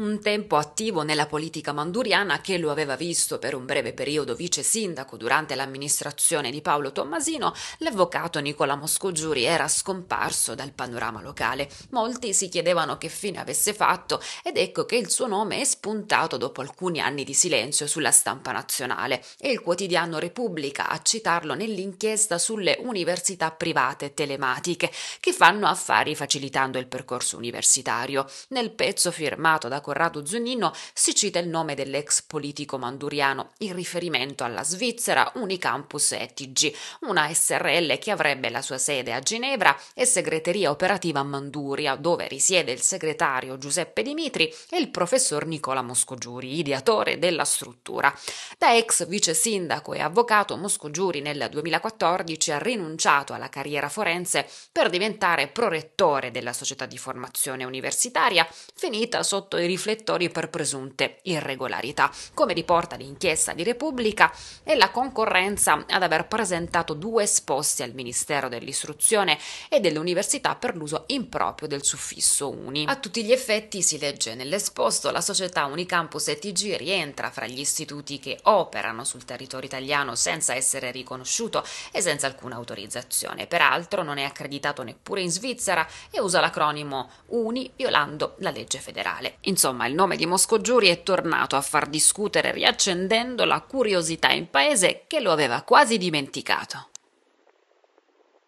un tempo attivo nella politica manduriana che lo aveva visto per un breve periodo vice sindaco durante l'amministrazione di Paolo Tommasino, l'avvocato Nicola Moscogiuri era scomparso dal panorama locale. Molti si chiedevano che fine avesse fatto ed ecco che il suo nome è spuntato dopo alcuni anni di silenzio sulla stampa nazionale e il quotidiano Repubblica a citarlo nell'inchiesta sulle università private telematiche che fanno affari facilitando il percorso universitario. Nel pezzo firmato da Corrado Zunino si cita il nome dell'ex politico manduriano in riferimento alla Svizzera Unicampus ETG, una SRL che avrebbe la sua sede a Ginevra e segreteria operativa a Manduria, dove risiede il segretario Giuseppe Dimitri e il professor Nicola Moscogiuri, ideatore della struttura. Da ex vice sindaco e avvocato Moscogiuri nel 2014 ha rinunciato alla carriera forense per diventare prorettore della società di formazione universitaria, finita sotto i riflettori per presunte irregolarità, come riporta l'inchiesta di Repubblica è la concorrenza ad aver presentato due esposti al Ministero dell'Istruzione e dell'Università per l'uso improprio del suffisso uni. A tutti gli effetti, si legge nell'esposto, la società Unicampus ETG rientra fra gli istituti che operano sul territorio italiano senza essere riconosciuto e senza alcuna autorizzazione. Peraltro non è accreditato neppure in Svizzera e usa l'acronimo UNI violando la legge federale. Insomma, Insomma, il nome di Moscogiuri è tornato a far discutere riaccendendo la curiosità in paese che lo aveva quasi dimenticato.